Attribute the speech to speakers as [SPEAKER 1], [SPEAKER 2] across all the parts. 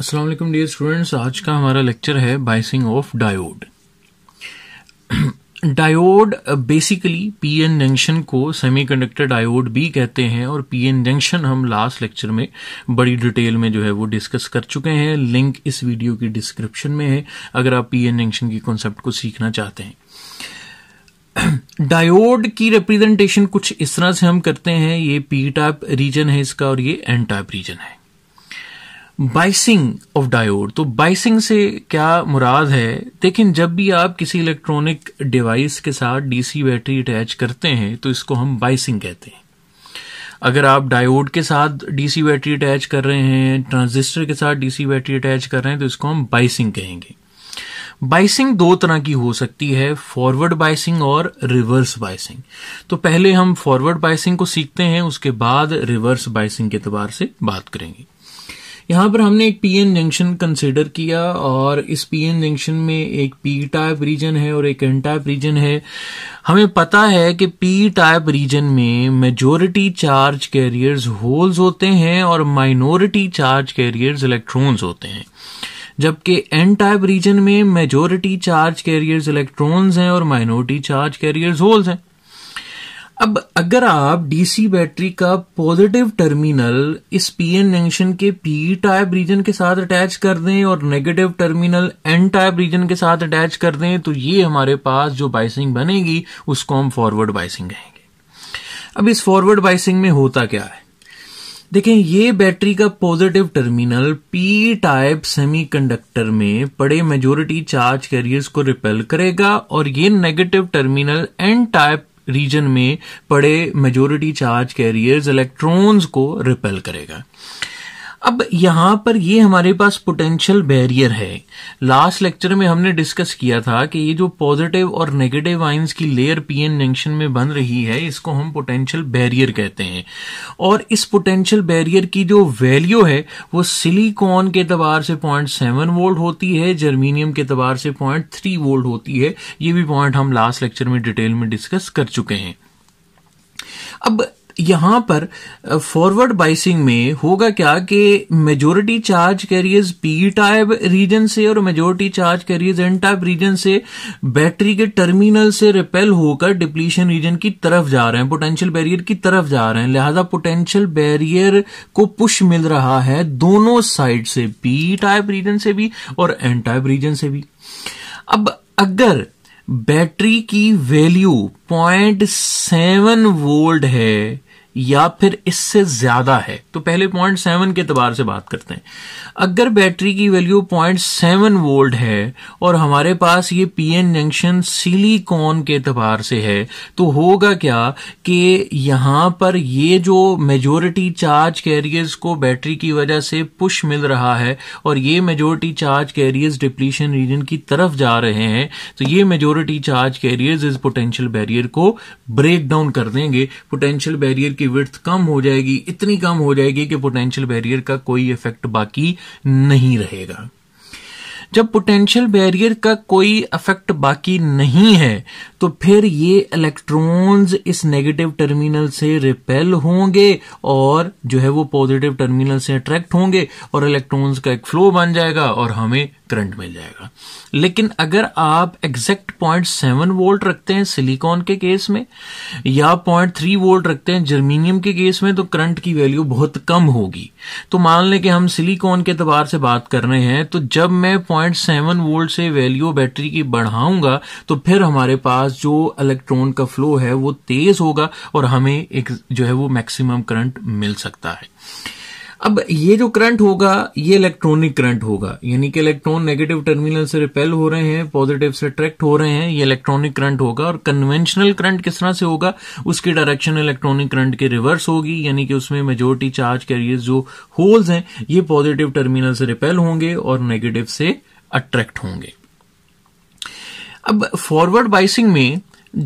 [SPEAKER 1] अस्सलाम वालेकुम dear students आज का हमारा लेक्चर है biasing of diode diode basically PN junction को सेमीकंडक्टर डायोड भी कहते हैं और पीएन जंक्शन हम लास्ट लेक्चर में बड़ी डिटेल में जो है वो डिस्कस कर चुके हैं लिंक इस वीडियो की डिस्क्रिप्शन में है अगर आप पीएन जंक्शन की कॉन्सेप्ट को सीखना चाहते हैं डायोड की रिप्रेजेंटेशन कुछ इस तरह से हम करते हैं ये पी टाइप रीजन है इसका और ये एन टाइप रीजन है बाइसिंग ऑफ डायोड तो बाइसिंग से क्या मुराद है लेकिन जब भी आप किसी इलेक्ट्रॉनिक डिवाइस के साथ डीसी बैटरी अटैच करते हैं तो इसको हम बाइसिंग कहते हैं अगर आप डायोड के साथ डीसी बैटरी अटैच कर रहे हैं ट्रांजिस्टर के साथ डीसी बैटरी अटैच कर रहे हैं तो इसको हम बाइसिंग कहेंगे बाइसिंग दो तरह की हो सकती है फॉरवर्ड बाइसिंग और रिवर्स बाइसिंग तो पहले हम फॉरवर्ड बाइसिंग को सीखते हैं उसके बाद रिवर्स बाइसिंग के अतबार से बात करेंगे यहाँ पर हमने एक पीएन जंक्शन कंसिडर किया और इस पीएन जंक्शन में एक पी टाइप रीजन है और एक एन टाइप रीजन है हमें पता है कि पी टाइप रीजन में मेजोरिटी चार्ज कैरियर्स होल्स होते हैं और माइनॉरिटी चार्ज कैरियर्स इलेक्ट्रॉन्स होते हैं जबकि एन टाइप रीजन में मेजोरिटी चार्ज कैरियर्स इलेक्ट्रॉन्स हैं और माइनॉरिटी चार्ज कैरियर्स होल्स हैं अब अगर आप डीसी बैटरी का पॉजिटिव टर्मिनल इस पीएन जंक्शन के पी टाइप रीजन के साथ अटैच कर दें और negative terminal N type region के साथ अटैच कर दें तो ये हमारे पास जो बाइसिंग बनेगी उसको हम फॉरवर्ड बाइसिंग कहेंगे अब इस फॉरवर्ड बाइसिंग में होता क्या है देखें ये बैटरी का positive terminal P type semiconductor में पड़े मेजोरिटी चार्ज कैरियर्स को रिपेल करेगा और ये negative terminal N type region में पड़े मेजोरिटी चार्ज कैरियर्स इलेक्ट्रॉन्स को रिपेल करेगा अब यहां पर ये हमारे पास पोटेंशियल बैरियर है लास्ट लेक्चर में हमने डिस्कस किया था कि ये जो पॉजिटिव और नेगेटिव आइंस की लेयर पीएन जंक्शन में बन रही है इसको हम पोटेंशियल बैरियर कहते हैं और इस पोटेंशियल बैरियर की जो वैल्यू है वो सिलिकॉन के तबार से पॉइंट सेवन वोल्ट होती है जर्मीनियम के तबार से पॉइंट थ्री वोल्ट होती है ये भी पॉइंट हम लास्ट लेक्चर में डिटेल में डिस्कस कर चुके हैं अब यहां पर फॉरवर्ड बाइसिंग में होगा क्या कि majority charge carriers P type region से और majority charge carriers N type region से बैटरी के टर्मिनल से रिपेल होकर डिप्लीशन रीजन की तरफ जा रहे हैं पोटेंशियल बैरियर की तरफ जा रहे हैं लिहाजा पोटेंशियल बैरियर को पुश मिल रहा है दोनों साइड से पी टाइप रीजन से भी और एन टाइप रीजन से भी अब अगर बैटरी की वैल्यू पॉइंट सेवन वोल्ट है या फिर इससे ज्यादा है तो पहले पॉइंट सेवन के तबार से बात करते हैं अगर बैटरी की वैल्यू पॉइंट सेवन वोल्ट है और हमारे पास ये पीएन जंक्शन सिलिकॉन के तबार से है तो होगा क्या कि यहां पर ये जो मेजोरिटी चार्ज कैरियर्स को बैटरी की वजह से पुश मिल रहा है और ये majority charge carriers depletion region की तरफ जा रहे हैं तो ये मेजोरिटी चार्ज कैरियर्स इस पोटेंशियल बैरियर को ब्रेक डाउन कर देंगे पोटेंशियल बैरियर की विर्थ कम हो जाएगी इतनी कम हो जाएगी कि पोटेंशियल बैरियर का कोई इफेक्ट बाकी नहीं रहेगा जब पोटेंशियल बैरियर का कोई इफेक्ट बाकी नहीं है तो फिर ये इलेक्ट्रॉन्स इस नेगेटिव टर्मिनल से रिपेल होंगे और जो है वो पॉजिटिव टर्मिनल से अट्रैक्ट होंगे और इलेक्ट्रॉन्स का एक फ्लो बन जाएगा और हमें करंट मिल जाएगा लेकिन अगर आप एग्जैक्ट पॉइंट सेवन वोल्ट रखते हैं सिलिकॉन के केस में या पॉइंट थ्री वोल्ट रखते हैं जर्मीनियम के केस में तो करंट की वैल्यू बहुत कम होगी तो मान लें कि हम सिलिकॉन के तबार से बात कर रहे हैं तो जब मैं पॉइंट सेवन वोल्ट से वैल्यू बैटरी की बढ़ाऊंगा तो फिर हमारे पास जो इलेक्ट्रॉन का फ्लो है वो तेज होगा और हमें एक जो है वो मैक्सिमम करंट मिल सकता है अब ये जो करंट होगा ये इलेक्ट्रॉनिक करंट होगा यानी कि इलेक्ट्रॉन नेगेटिव टर्मिनल से रिपेल हो रहे हैं पॉजिटिव से अट्रैक्ट हो रहे हैं ये इलेक्ट्रॉनिक करंट होगा और कन्वेंशनल करंट किस तरह से होगा उसकी डायरेक्शन इलेक्ट्रॉनिक करंट के रिवर्स होगी यानी कि उसमें मेजोरिटी चार्ज कैरियर जो होल्स हैं ये पॉजिटिव टर्मिनल से रिपेल होंगे और नेगेटिव से अट्रैक्ट होंगे अब फॉरवर्ड बाइसिंग में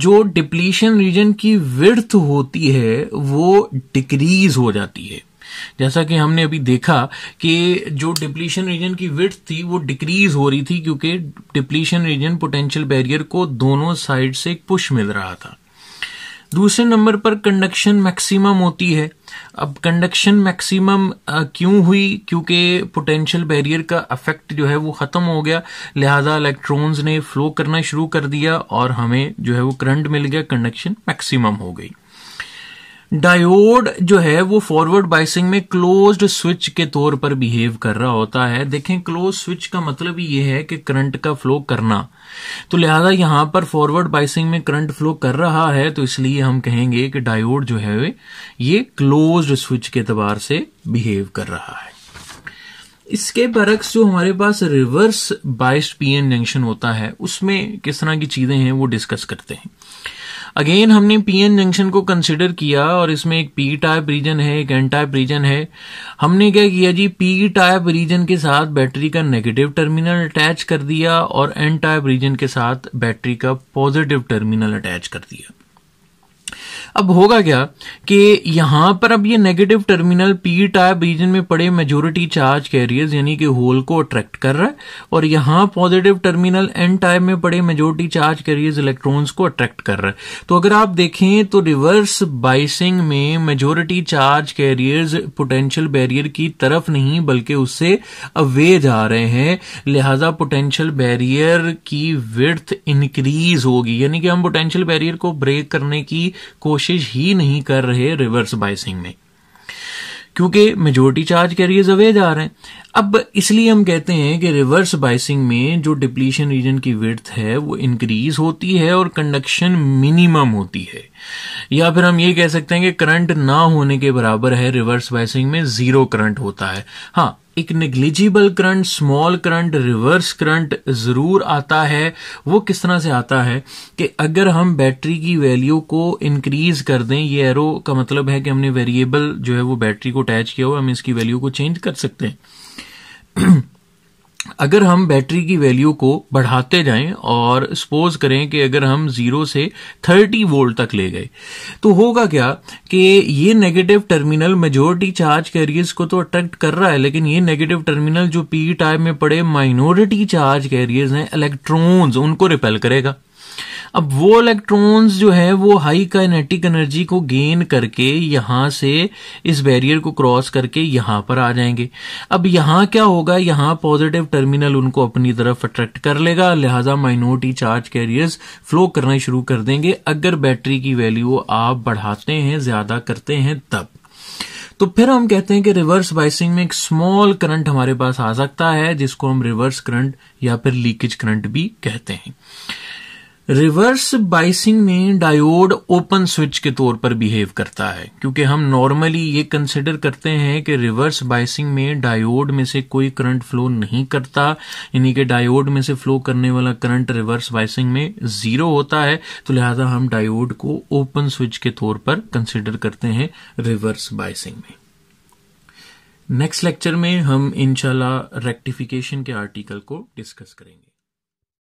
[SPEAKER 1] जो डिप्लीशन रीजन की विर्थ होती है वो डिक्रीज हो जाती है जैसा कि हमने अभी देखा कि जो डिप्लीशन रीजन की विथ थी वो डिक्रीज हो रही थी क्योंकि डिप्लीशन रीजन पोटेंशियल बैरियर को दोनों साइड से एक पुश मिल रहा था दूसरे नंबर पर कंडक्शन मैक्सिमम होती है अब कंडक्शन मैक्सिमम क्यों हुई क्योंकि पोटेंशियल बैरियर का अफेक्ट जो है वो ख़त्म हो गया लिहाजा इलेक्ट्रॉन्स ने फ्लो करना शुरू कर दिया और हमें जो है वो करंट मिल गया कंडक्शन मैक्सिमम हो गई डायोड जो है वो फॉरवर्ड बाइसिंग में क्लोज्ड स्विच के तौर पर बिहेव कर रहा होता है देखें क्लोज स्विच का मतलब ये है कि करंट का फ्लो करना तो लिहाजा यहां पर फॉरवर्ड बाइसिंग में करंट फ्लो कर रहा है तो इसलिए हम कहेंगे कि डायोड जो है ये क्लोज्ड स्विच के तबार से बिहेव कर रहा है इसके बरक्स जो हमारे पास रिवर्स बाइस पीएन जंक्शन होता है उसमें किस तरह की चीजें हैं वो डिस्कस करते हैं अगेन हमने पीएन जंक्शन को कंसिडर किया और इसमें एक पी टाइप रीजन है एक एन टाइप रीजन है हमने क्या किया जी पी टाइप रीजन के साथ बैटरी का नेगेटिव टर्मिनल अटैच कर दिया और एन टाइप रीजन के साथ बैटरी का पॉजिटिव टर्मिनल अटैच कर दिया अब होगा क्या कि यहां पर अब ये negative terminal P type region में पड़े मेजोरिटी चार्ज कैरियर्स यानी कि होल को अट्रैक्ट कर रहा है और यहां पॉजिटिव टर्मिनल एन टाइप में पड़े मेजोरिटी चार्ज कैरियर्स इलेक्ट्रॉन्स को अट्रैक्ट कर रहा है तो अगर आप देखें तो रिवर्स बाइसिंग में majority charge carriers potential barrier की तरफ नहीं बल्कि उससे अवे जा रहे हैं लिहाजा पोटेंशियल बैरियर की विर्थ इंक्रीज होगी यानी कि हम पोटेंशियल बैरियर को ब्रेक करने की कोशिश कोशिश ही नहीं कर रहे रिवर्स बाइसिंग में क्योंकि मेजोरिटी चार्ज कैरियर्स अवे जा रहे हैं अब इसलिए हम कहते हैं कि रिवर्स बाइसिंग में जो डिप्लीशन रीजन की विर्थ है वो इंक्रीज होती है और कंडक्शन मिनिमम होती है या फिर हम ये कह सकते हैं कि करंट ना होने के बराबर है रिवर्स बाइसिंग में जीरो करंट होता है हाँ एक negligible current small current reverse current ज़रूर आता है वो किस तरह से आता है कि अगर हम बैटरी की वैल्यू को इंक्रीज कर दें ये एरो का मतलब है कि हमने वेरिएबल जो है वो बैटरी को अटैच किया हुआ हम इसकी वैल्यू को चेंज कर सकते हैं अगर हम बैटरी की वैल्यू को बढ़ाते जाएं और सपोज करें कि अगर हम ज़ीरो से थर्टी वोल्ट तक ले गए तो होगा क्या कि ये negative terminal majority charge carriers को तो अट्रैक्ट कर रहा है लेकिन ये नेगेटिव टर्मिनल जो पी टाइप e में पड़े माइनॉरिटी चार्ज कैरियर्स हैं इलेक्ट्रॉन्स उनको रिपेल करेगा अब वो इलेक्ट्रॉन्स जो है वो हाई काइनेटिक एनर्जी को गेन करके यहां से इस बैरियर को क्रॉस करके यहां पर आ जाएंगे अब यहां क्या होगा यहां पॉजिटिव टर्मिनल उनको अपनी तरफ अट्रैक्ट कर लेगा लिहाजा माइनॉरिटी चार्ज कैरियर्स फ्लो करना शुरू कर देंगे अगर बैटरी की वैल्यू आप बढ़ाते हैं ज्यादा करते हैं तब तो फिर हम कहते हैं कि रिवर्स बाइसिंग में एक स्मॉल करंट हमारे पास आ सकता है जिसको हम रिवर्स करंट या फिर लीकेज करंट भी कहते हैं रिवर्स बाइसिंग में डायोड ओपन स्विच के तौर पर बिहेव करता है क्योंकि हम नॉर्मली ये कंसिडर करते हैं कि रिवर्स बाइसिंग में डायोड में से कोई करंट फ्लो नहीं करता यानी कि डायोड में से फ्लो करने वाला करंट रिवर्स बाइसिंग में ज़ीरो होता है तो लिहाजा हम डायोड को ओपन स्विच के तौर पर कंसिडर करते हैं रिवर्स बाइसिंग में नेक्स्ट लेक्चर में हम इनशाला रेक्टिफिकेशन के आर्टिकल को डिस्कस करेंगे